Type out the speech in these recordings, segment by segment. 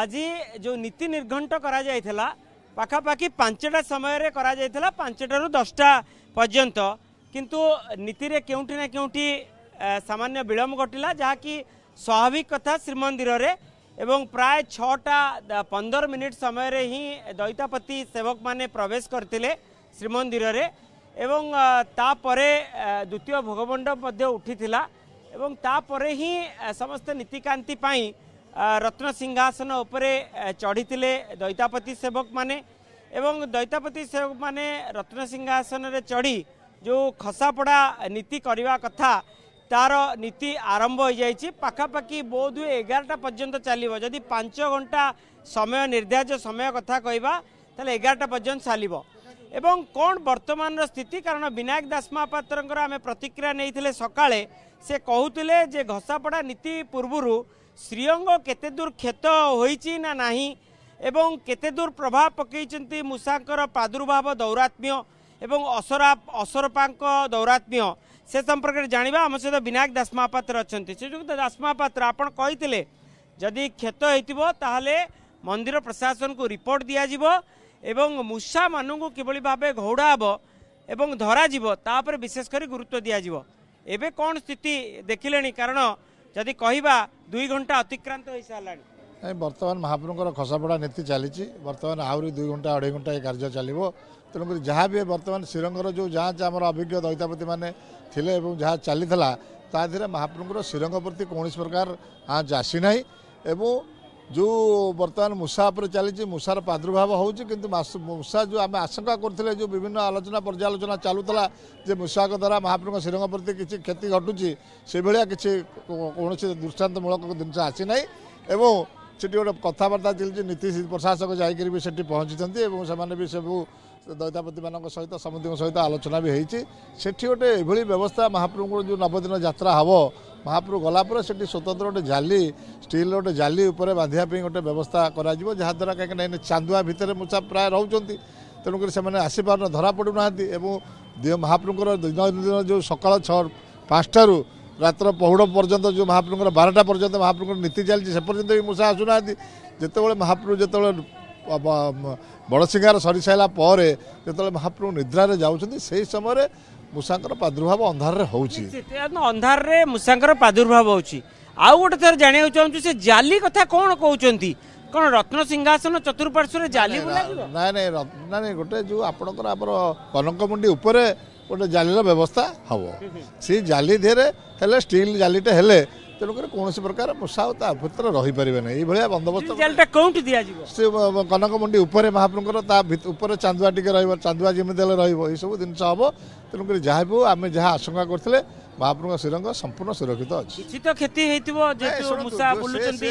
आज जो नीति निर्घंट कर पाखापाखि पांचटा समय करा पांचटू दसटा पर्यत किंतु नीति रे केउठी ना केउठी सामान्य विलंब घटिला जहाँकि स्वाभाविक कथा श्रीमंदिर प्राय छा पंदर मिनिट समय रे ही दैतापति सेवक माने प्रवेश करते श्रीमंदिर এবং তাপরে দ্বিতীয় ভোগমণ্ডপ মধ্যে উঠিলা এবং ରତ୍ନ ସିଂହାସନ ଉପରେ ଚଢ଼ିଥିଲେ ଦୈତାପତି ସେବକମାନେ ଏବଂ ଦୈତାପତି ସେବକମାନେ ରତ୍ନ ସିଂହାସନରେ ଚଢ଼ି ଯେଉଁ ଖସାପଡ଼ା ନୀତି କରିବା କଥା ତାର ନୀତି ଆରମ୍ଭ ହୋଇଯାଇଛି ପାଖାପାଖି ବୋଧ ହୁଏ ଏଗାରଟା ପର୍ଯ୍ୟନ୍ତ ଚାଲିବ ଯଦି ପାଞ୍ଚ ଘଣ୍ଟା ସମୟ ନିର୍ଦ୍ଧାର୍ଯ୍ୟ ସମୟ କଥା କହିବା ତାହେଲେ ଏଗାରଟା ପର୍ଯ୍ୟନ୍ତ ଚାଲିବ ଏବଂ କ'ଣ ବର୍ତ୍ତମାନର ସ୍ଥିତି କାରଣ ବିନାୟକ ଦାସ ମହାପାତ୍ରଙ୍କର ଆମେ ପ୍ରତିକ୍ରିୟା ନେଇଥିଲେ ସକାଳେ ସେ କହୁଥିଲେ ଯେ ଘଷାପଡ଼ା ନୀତି ପୂର୍ବରୁ ଶ୍ରୀଅଙ୍ଗ କେତେ ଦୂର କ୍ଷତ ହୋଇଛି ନା ନାହିଁ ଏବଂ କେତେ ଦୂର ପ୍ରଭାବ ପକାଇଛନ୍ତି ମୂଷାଙ୍କର ପ୍ରାଦୁର୍ଭାବ ଦୌରାତ୍ମ୍ୟ ଏବଂ ଅସରା ଅସରପାଙ୍କ ଦୌରାତ୍ମ୍ୟ ସେ ସମ୍ପର୍କରେ ଜାଣିବା ଆମ ସହିତ ବିନାୟକ ଦାସ ମହାପାତ୍ର ଅଛନ୍ତି ଶ୍ରୀଯୁକ୍ତ ଦାସ ମହାପାତ୍ର ଆପଣ କହିଥିଲେ ଯଦି କ୍ଷତ ହେଇଥିବ ତାହେଲେ ମନ୍ଦିର ପ୍ରଶାସନକୁ ରିପୋର୍ଟ ଦିଆଯିବ এবং ମୂଷାମାନଙ୍କୁ କିଭଳି ଭାବେ ଘଉଡ଼ା ହେବ ଏବଂ ଧରାଯିବ ତା ଉପରେ ବିଶେଷ କରି ଗୁରୁତ୍ୱ ଦିଆଯିବ ଏବେ କ'ଣ ସ୍ଥିତି ଦେଖିଲେଣି କାରଣ ଯଦି କହିବା ଦୁଇ ଘଣ୍ଟା ଅତିକ୍ରାନ୍ତ ହୋଇସାରିଲାଣି ନାଇଁ ବର୍ତ୍ତମାନ ମହାପ୍ରଭୁଙ୍କର ଖସାପଡ଼ା ନୀତି ଚାଲିଛି ବର୍ତ୍ତମାନ ଆହୁରି ଦୁଇ ଘଣ୍ଟା ଅଢ଼େଇ ଘଣ୍ଟା ଏ କାର୍ଯ୍ୟ ଚାଲିବ ତେଣୁକରି ଯାହା ବି ବର୍ତ୍ତମାନ ଶ୍ରୀରଙ୍ଗର ଯେଉଁ ଯାଞ୍ଚ ଆମର ଅଭିଜ୍ଞ ଦୈତାପତିମାନେ ଥିଲେ ଏବଂ ଯାହା ଚାଲିଥିଲା ତା ଦେହରେ ମହାପ୍ରଭୁଙ୍କର ଶ୍ରୀରଙ୍ଗ ପ୍ରତି କୌଣସି ପ୍ରକାର ଆଞ୍ଚ ଆସିନାହିଁ ଏବଂ ଯେଉଁ ବର୍ତ୍ତମାନ ମୂଷା ଉପରେ ଚାଲିଛି ମୂଷାର ପ୍ରାଦୁର୍ଭାବ ହେଉଛି କିନ୍ତୁ ମୂଷା ଯେଉଁ ଆମେ ଆଶଙ୍କା କରୁଥିଲେ ଯେଉଁ ବିଭିନ୍ନ ଆଲୋଚନା ପର୍ଯ୍ୟାଲୋଚନା ଚାଲୁଥିଲା ଯେ ମୂଷାଙ୍କ ଦ୍ୱାରା ମହାପ୍ରଭୁଙ୍କ ଶ୍ରୀରଙ୍ଗ ପ୍ରତି କିଛି କ୍ଷତି ଘଟୁଛି ସେଭଳିଆ କିଛି କୌଣସି ଦୃଷ୍ଟାନ୍ତମୂଳକ ଜିନିଷ ଆସିନାହିଁ ଏବଂ ସେଠି ଗୋଟେ କଥାବାର୍ତ୍ତା ଚାଲିଛି ନୀତି ପ୍ରଶାସକ ଯାଇକରି ବି ସେଠି ପହଞ୍ଚିଛନ୍ତି ଏବଂ ସେମାନେ ବି ସବୁ ଦୈତାପତିମାନଙ୍କ ସହିତ ସମିତିଙ୍କ ସହିତ ଆଲୋଚନା ବି ହେଇଛି ସେଠି ଗୋଟେ ଏଭଳି ବ୍ୟବସ୍ଥା ମହାପ୍ରଭୁଙ୍କର ଯେଉଁ ନବଦିନ ଯାତ୍ରା ହେବ ମହାପ୍ରଭୁ ଗଲା ପରେ ସେଠି ସ୍ୱତନ୍ତ୍ର ଗୋଟେ ଜାଲି ଷ୍ଟିଲ୍ର ଗୋଟେ ଜାଲି ଉପରେ ବାନ୍ଧିବା ପାଇଁ ଗୋଟେ ବ୍ୟବସ୍ଥା କରାଯିବ ଯାହାଦ୍ୱାରା କାହିଁକିନା ଏଇନେ ଚାନ୍ଦୁଆ ଭିତରେ ମୂଷା ପ୍ରାୟ ରହୁଛନ୍ତି ତେଣୁକରି ସେମାନେ ଆସିପାରୁନ ଧରା ପଡ଼ୁନାହାନ୍ତି ଏବଂ ମହାପ୍ରଭୁଙ୍କର ଦୈନନ୍ଦିନ ଯେଉଁ ସକାଳ ଛଅ ପାଞ୍ଚଟାରୁ ରାତ୍ର ପହୁଡ଼ ପର୍ଯ୍ୟନ୍ତ ଯେଉଁ ମହାପ୍ରଭୁଙ୍କର ବାରଟା ପର୍ଯ୍ୟନ୍ତ ମହାପ୍ରଭୁଙ୍କର ନୀତି ଚାଲିଛି ସେ ପର୍ଯ୍ୟନ୍ତ ବି ମୂଷା ଆସୁନାହାନ୍ତି ଯେତେବେଳେ ମହାପ୍ରଭୁ ଯେତେବେଳେ ବଡ଼ସିଂହାର ସରିସାରିଲା ପରେ ଯେତେବେଳେ ମହାପ୍ରଭୁ ନିଦ୍ରାରେ ଯାଉଛନ୍ତି ସେହି ସମୟରେ ମୂଷାଙ୍କର ପ୍ରାଦୁର୍ଭାବ ଅନ୍ଧାରରେ ହେଉଛି ଅନ୍ଧାରରେ ମୂଷାଙ୍କର ପ୍ରାଦୁର୍ଭାବ ହେଉଛି ଆଉ ଗୋଟେ ଥର ଜାଣିବାକୁ ଚାହୁଁଛୁ ସେ ଜାଲି କଥା କ'ଣ କହୁଛନ୍ତି କ'ଣ ରତ୍ନ ସିଂହାସନ ଚତୁଃପାର୍ଶ୍ୱରେ ଜାଲି ନାଇଁ ନାଇଁ ନାଇଁ ଗୋଟେ ଯେଉଁ ଆପଣଙ୍କର ଆମର କନକମୁଣ୍ଡି ଉପରେ ଗୋଟେ ଜାଲିର ବ୍ୟବସ୍ଥା ହେବ ସେ ଜାଲି ହେଲେ ଷ୍ଟିଲ୍ ଜାଲିଟେ ହେଲେ ତେଣୁକରି କୌଣସି ପ୍ରକାର ମୂଷା ଆଉ ତା ଭିତରେ ରହିପାରିବେ ନାହିଁ ଏଇଭଳିଆ ବନ୍ଦୋବସ୍ତ କୋଉଠି ଦିଆଯିବ ସେ କନକ ମଣ୍ଡି ଉପରେ ମହାପ୍ରଭୁଙ୍କର ତା ଉପରେ ଚାନ୍ଦୁଆ ଟିକେ ରହିବ ଚାନ୍ଦୁଆ ଯେମିତି ହେଲେ ରହିବ ଏସବୁ ଜିନିଷ ହେବ ତେଣୁକରି ଯାହା ବି ଆମେ ଯାହା ଆଶଙ୍କା କରିଥିଲେ ମହାପ୍ରଭୁଙ୍କ ଶ୍ରୀରଙ୍ଗ ସମ୍ପୂର୍ଣ୍ଣ ସୁରକ୍ଷିତ ଅଛି କିଛି ତ କ୍ଷତି ହେଇଥିବ ଯେହେତୁ ମୂଷା ବୁଲୁଛନ୍ତି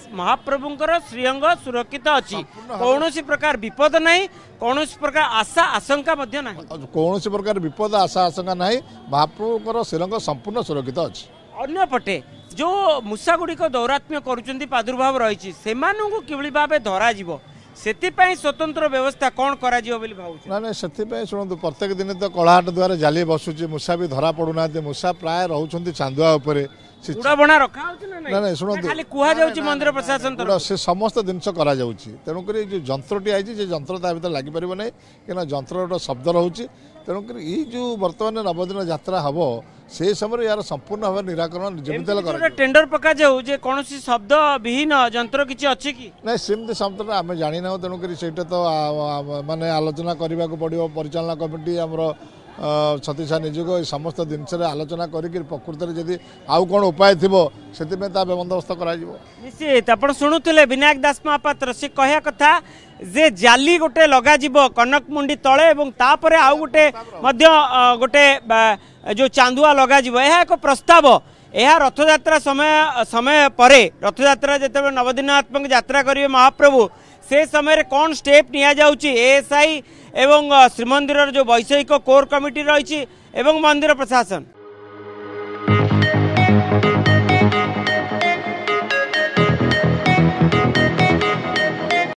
ମହାପ୍ରଭୁଙ୍କର ଶ୍ରୀଅଙ୍ଗ ସୁରକ୍ଷିତ ଅଛି କୌଣସି ପ୍ରକାର ବିପଦ ନାହିଁ କୌଣସି ପ୍ରକାର ଆଶା ଆଶଙ୍କା ମଧ୍ୟ ନାହିଁ କୌଣସି ପ୍ରକାର ବିପଦ ଆଶା ଆଶଙ୍କା ନାହିଁ ମହାପ୍ରଭୁଙ୍କର ଶ୍ରୀଅଙ୍ଗ ସମ୍ପୂର୍ଣ୍ଣ ସୁରକ୍ଷିତ ଅଛି ଅନ୍ୟପଟେ ଯେଉଁ ମୂଷା ଗୁଡ଼ିକ ଦୌରାତ୍ମ୍ୟ କରୁଛନ୍ତି ପ୍ରାଦୁର୍ଭାବ ରହିଛି ସେମାନଙ୍କୁ କିଭଳି ଭାବେ ଧରାଯିବ ସେଥିପାଇଁ ସ୍ୱତନ୍ତ୍ର ବ୍ୟବସ୍ଥା କ'ଣ କରାଯିବ ବୋଲି ଭାବୁଛି ନା ନାଇଁ ସେଥିପାଇଁ ଶୁଣନ୍ତୁ ପ୍ରତ୍ୟେକ ଦିନ ତ କଳାହାଟ ଦ୍ୱାରା ଜାଲି ବସୁଛି ମୂଷା ବି ଧରା ପଡ଼ୁନାହାନ୍ତି ମୂଷା ପ୍ରାୟ ରହୁଛନ୍ତି ଚାନ୍ଦୁଆ ଉପରେ ଚୁଡ଼ାବଣା ନାଇଁ ଶୁଣନ୍ତୁ କୁହାଯାଉଛି ମନ୍ଦିର ପ୍ରଶାସନ ସେ ସମସ୍ତ ଜିନିଷ କରାଯାଉଛି ତେଣୁକରି ଏଇ ଯେଉଁ ଯନ୍ତ୍ରଟି ଆଇଛି ସେ ଯନ୍ତ୍ର ତା ଭିତରେ ଲାଗିପାରିବ ନାହିଁ କାହିଁକିନା ଯନ୍ତ୍ରର ଶବ୍ଦ ରହୁଛି ତେଣୁକରି ଏଇ ଯେଉଁ ବର୍ତ୍ତମାନ ନବଦିନ ଯାତ୍ରା ହେବ ସେ ସମୟରେ ଏହାର ସମ୍ପୂର୍ଣ୍ଣ ଭାବେ ନିରାକରଣ ଯେମିତି ଟେଣ୍ଡର ପକାଯାଉ ଯେ କୌଣସି ଶବ୍ଦ ବିହୀନ ଯନ୍ତ୍ର କିଛି ଅଛି କି ନାଇଁ ସେମିତି ଶବ୍ଦଟା ଆମେ ଜାଣିନାହୁଁ ତେଣୁକରି ସେଇଟା ତ ମାନେ ଆଲୋଚନା କରିବାକୁ ପଡ଼ିବ ପରିଚାଳନା କମିଟି ଆମର ଛତିଶା ନିଯୋଗ ଏ ସମସ୍ତ ଜିନିଷରେ ଆଲୋଚନା କରିକି ପ୍ରକୃତରେ ଯଦି ଆଉ କ'ଣ ଉପାୟ ଥିବ ସେଥିପାଇଁ ତା ବନ୍ଦୋବସ୍ତ କରାଯିବ ନିଶ୍ଚିତ ଆପଣ ଶୁଣୁଥିଲେ ବିନାୟକ ଦାସ ମହାପାତ୍ର ସେ କହିବା କଥା ଯେ ଜାଲି ଗୋଟେ ଲଗାଯିବ କନକମୁଣ୍ଡି ତଳେ ଏବଂ ତାପରେ ଆଉ ଗୋଟେ ମଧ୍ୟ ଗୋଟେ ଯେଉଁ ଚାନ୍ଦୁଆ ଲଗାଯିବ ଏହା ଏକ ପ୍ରସ୍ତାବ ଏହା ରଥଯାତ୍ରା ସମୟ ସମୟ ପରେ ରଥଯାତ୍ରା ଯେତେବେଳେ ନବଦିନାତ୍ମକ ଯାତ୍ରା କରିବେ ମହାପ୍ରଭୁ সেই সময়ে কোন স্টেপ নিয়া যাওচি এসআই এবং শ্রীমন্দিরের যে বৈসাইক কোর কমিটি রইচি এবং মন্দির প্রশাসন